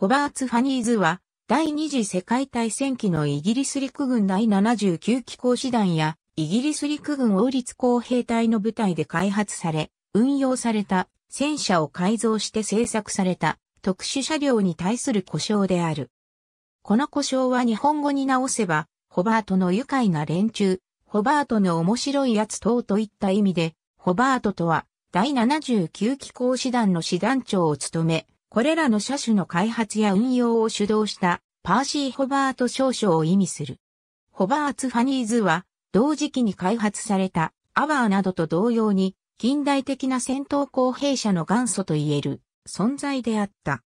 ホバーツ・ファニーズは、第二次世界大戦期のイギリス陸軍第79機構師団や、イギリス陸軍王立工兵隊の部隊で開発され、運用された戦車を改造して製作された特殊車両に対する故障である。この故障は日本語に直せば、ホバートの愉快な連中、ホバートの面白いやつ等といった意味で、ホバートとは、第79機構師団の師団長を務め、これらの車種の開発や運用を主導したパーシー・ホバート少将を意味する。ホバーツ・ファニーズは同時期に開発されたアワーなどと同様に近代的な戦闘公兵車の元祖と言える存在であった。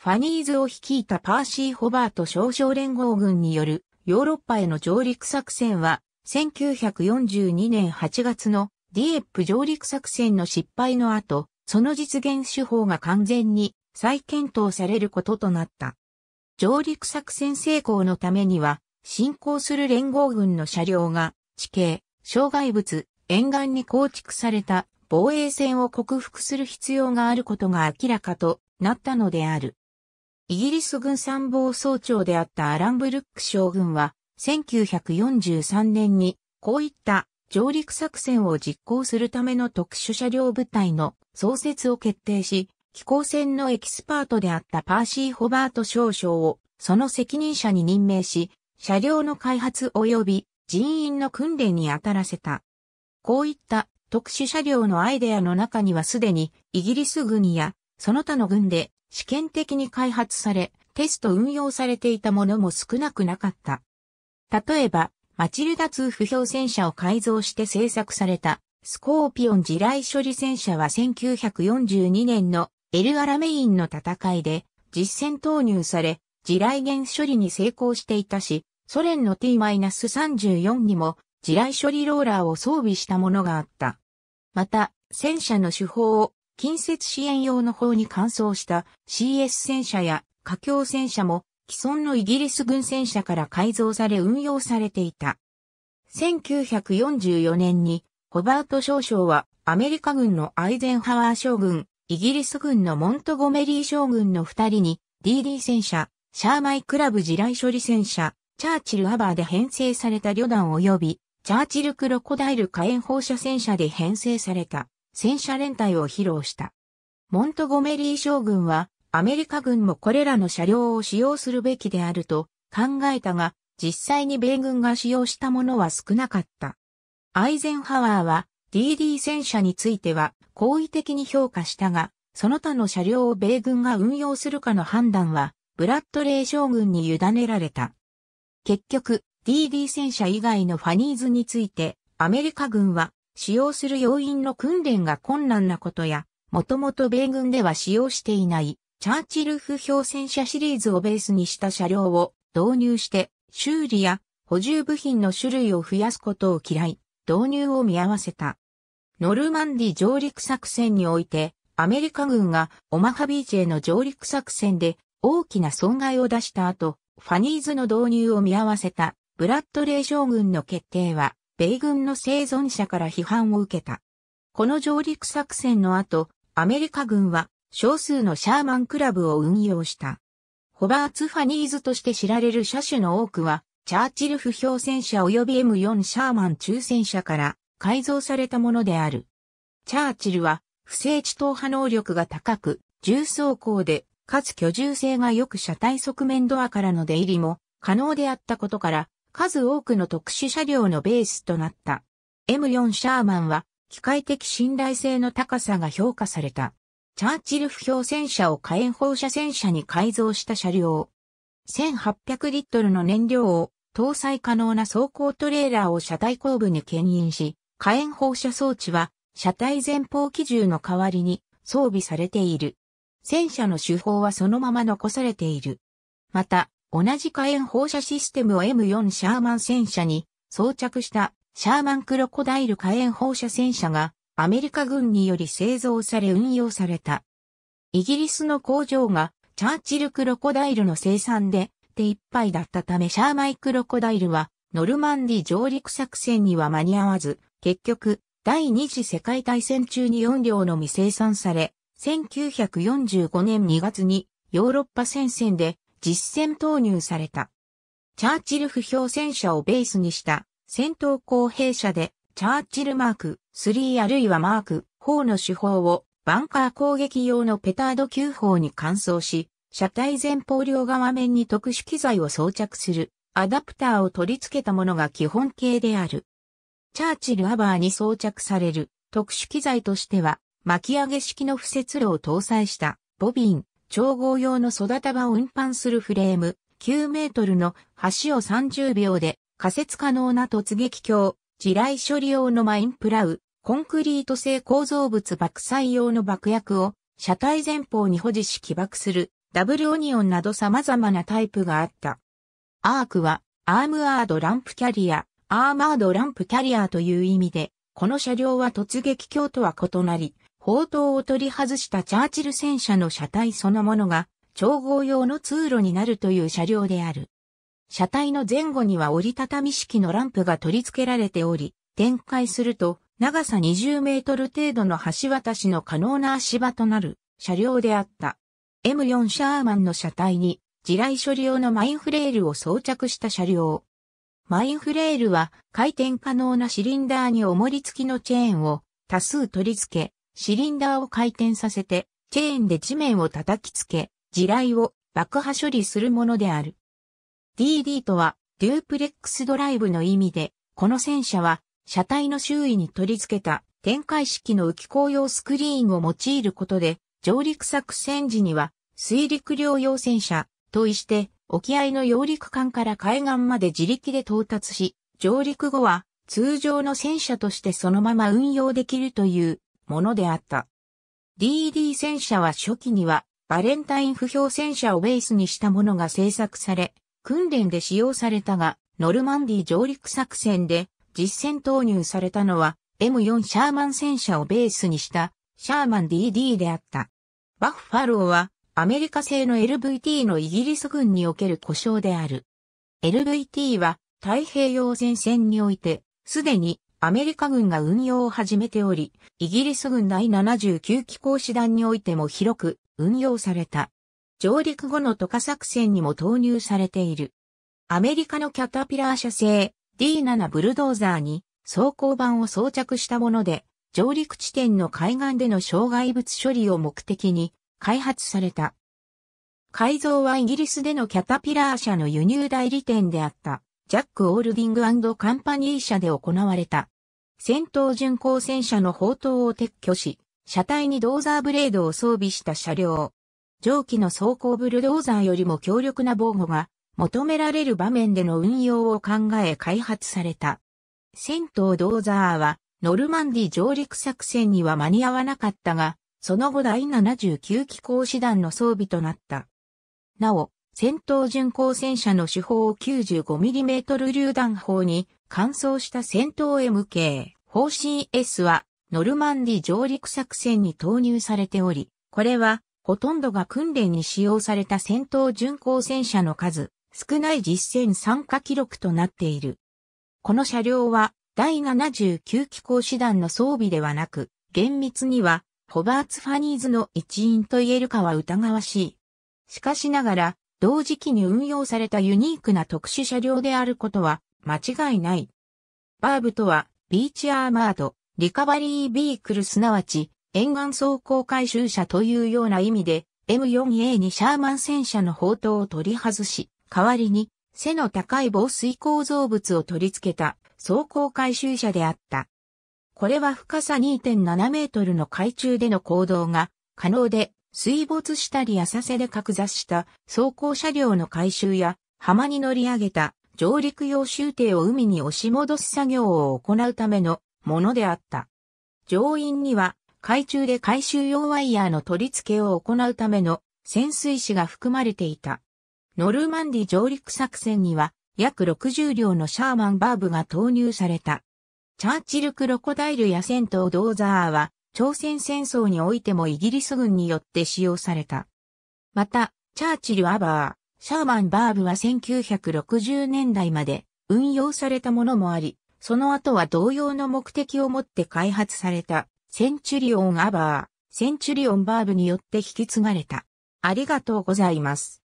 ファニーズを率いたパーシー・ホバート少将連合軍によるヨーロッパへの上陸作戦は1942年8月のディエップ上陸作戦の失敗の後、その実現手法が完全に再検討されることとなった。上陸作戦成功のためには、進行する連合軍の車両が地形、障害物、沿岸に構築された防衛線を克服する必要があることが明らかとなったのである。イギリス軍参謀総長であったアラン・ブルック将軍は、1943年にこういった上陸作戦を実行するための特殊車両部隊の創設を決定し、気候戦のエキスパートであったパーシー・ホバート少将をその責任者に任命し、車両の開発及び人員の訓練に当たらせた。こういった特殊車両のアイデアの中にはすでにイギリス軍やその他の軍で試験的に開発され、テスト運用されていたものも少なくなかった。例えば、マチルダ2不評戦車を改造して製作されたスコーピオン地雷処理戦車は1942年のエルアラメインの戦いで実戦投入され、地雷原処理に成功していたし、ソ連の T-34 にも地雷処理ローラーを装備したものがあった。また、戦車の手法を近接支援用の方に換装した CS 戦車や架橋戦車も既存のイギリス軍戦車から改造され運用されていた。1944年にホバート少将はアメリカ軍のアイゼンハワー将軍イギリス軍のモントゴメリー将軍の二人に、DD 戦車、シャーマイクラブ地雷処理戦車、チャーチルアバーで編成された旅団及び、チャーチルクロコダイル火炎放射戦車で編成された戦車連隊を披露した。モントゴメリー将軍は、アメリカ軍もこれらの車両を使用するべきであると考えたが、実際に米軍が使用したものは少なかった。アイゼンハワーは DD 戦車については好意的に評価したが、その他の車両を米軍が運用するかの判断は、ブラッドレー将軍に委ねられた。結局、DD 戦車以外のファニーズについて、アメリカ軍は使用する要因の訓練が困難なことや、もともと米軍では使用していないチャーチルフ氷戦車シリーズをベースにした車両を導入して修理や補充部品の種類を増やすことを嫌い、導入を見合わせた。ノルマンディ上陸作戦において、アメリカ軍がオマハビーチへの上陸作戦で大きな損害を出した後、ファニーズの導入を見合わせたブラッドレー将軍の決定は、米軍の生存者から批判を受けた。この上陸作戦の後、アメリカ軍は少数のシャーマンクラブを運用した。ホバーツ・ファニーズとして知られる車種の多くは、チャーチル不評戦車及び M4 シャーマン中戦車から改造されたものである。チャーチルは不正地投破能力が高く、重装甲で、かつ居住性が良く車体側面ドアからの出入りも可能であったことから、数多くの特殊車両のベースとなった。M4 シャーマンは、機械的信頼性の高さが評価された。チャーチル不評戦車を火炎放射戦車に改造した車両。1800リットルの燃料を搭載可能な走行トレーラーを車体後部に牽引し、火炎放射装置は車体前方機銃の代わりに装備されている。戦車の手法はそのまま残されている。また、同じ火炎放射システムを M4 シャーマン戦車に装着したシャーマンクロコダイル火炎放射戦車がアメリカ軍により製造され運用された。イギリスの工場がチャーチルクロコダイルの生産で手一杯だったためシャーマイクロコダイルはノルマンディ上陸作戦には間に合わず、結局、第二次世界大戦中に4両のみ生産され、1945年2月にヨーロッパ戦線で実戦投入された。チャーチル不評戦車をベースにした戦闘工兵車でチャーチルマーク3あるいはマーク4の手法をバンカー攻撃用のペタード9砲に換装し、車体前方両側面に特殊機材を装着するアダプターを取り付けたものが基本形である。チャーチルアバーに装着される特殊機材としては巻き上げ式の付設炉を搭載したボビン、調合用の育場を運搬するフレーム9メートルの橋を30秒で仮設可能な突撃橋、地雷処理用のマインプラウ、コンクリート製構造物爆砕用の爆薬を車体前方に保持し起爆するダブルオニオンなど様々なタイプがあった。アークは、アームアードランプキャリア、アーマードランプキャリアという意味で、この車両は突撃橋とは異なり、砲塔を取り外したチャーチル戦車の車体そのものが、調合用の通路になるという車両である。車体の前後には折りたたみ式のランプが取り付けられており、展開すると長さ20メートル程度の橋渡しの可能な足場となる車両であった。M4 シャーマンの車体に地雷処理用のマインフレールを装着した車両。マインフレールは回転可能なシリンダーに重り付きのチェーンを多数取り付け、シリンダーを回転させて、チェーンで地面を叩きつけ、地雷を爆破処理するものである。DD とは、デュープレックスドライブの意味で、この戦車は、車体の周囲に取り付けた展開式の浮き紅用スクリーンを用いることで、上陸作戦時には、水陸両用戦車、といして、沖合の揚陸艦から海岸まで自力で到達し、上陸後は通常の戦車としてそのまま運用できるというものであった。DD 戦車は初期にはバレンタイン不評戦車をベースにしたものが製作され、訓練で使用されたが、ノルマンディ上陸作戦で実戦投入されたのは M4 シャーマン戦車をベースにしたシャーマン DD であった。バッファローは、アメリカ製の LVT のイギリス軍における故障である。LVT は、太平洋戦線において、すでにアメリカ軍が運用を始めており、イギリス軍第79機構師団においても広く運用された。上陸後の渡河作戦にも投入されている。アメリカのキャタピラー社製 D7 ブルドーザーに装甲板を装着したもので、上陸地点の海岸での障害物処理を目的に開発された。改造はイギリスでのキャタピラー社の輸入代理店であったジャック・オールディングカンパニー社で行われた。戦闘巡航戦車の砲塔を撤去し、車体にドーザーブレードを装備した車両。蒸気の走行ブルドーザーよりも強力な防護が求められる場面での運用を考え開発された。戦闘ドーザーはノルマンディ上陸作戦には間に合わなかったが、その後第79機構師団の装備となった。なお、戦闘巡航戦車の手法を 95mm 榴弾砲に換装した戦闘 MK、方 CS はノルマンディ上陸作戦に投入されており、これはほとんどが訓練に使用された戦闘巡航戦車の数、少ない実戦参加記録となっている。この車両は第79機構師団の装備ではなく、厳密には、ホバーツ・ファニーズの一員と言えるかは疑わしい。しかしながら、同時期に運用されたユニークな特殊車両であることは間違いない。バーブとは、ビーチアーマード、リカバリービークルすなわち、沿岸走行回収車というような意味で、M4A にシャーマン戦車の砲塔を取り外し、代わりに背の高い防水構造物を取り付けた走行回収車であった。これは深さ2.7メートルの海中での行動が可能で、水没したり浅瀬で格座した走行車両の回収や浜に乗り上げた上陸用集艇を海に押し戻す作業を行うためのものであった。乗員には海中で回収用ワイヤーの取り付けを行うための潜水士が含まれていた。ノルマンディ上陸作戦には約60両のシャーマンバーブが投入された。チャーチル・クロコダイルや戦闘ドーザーは、朝鮮戦争においてもイギリス軍によって使用された。また、チャーチル・アバー、シャーマン・バーブは1960年代まで運用されたものもあり、その後は同様の目的を持って開発された、センチュリオン・アバー、センチュリオン・バーブによって引き継がれた。ありがとうございます。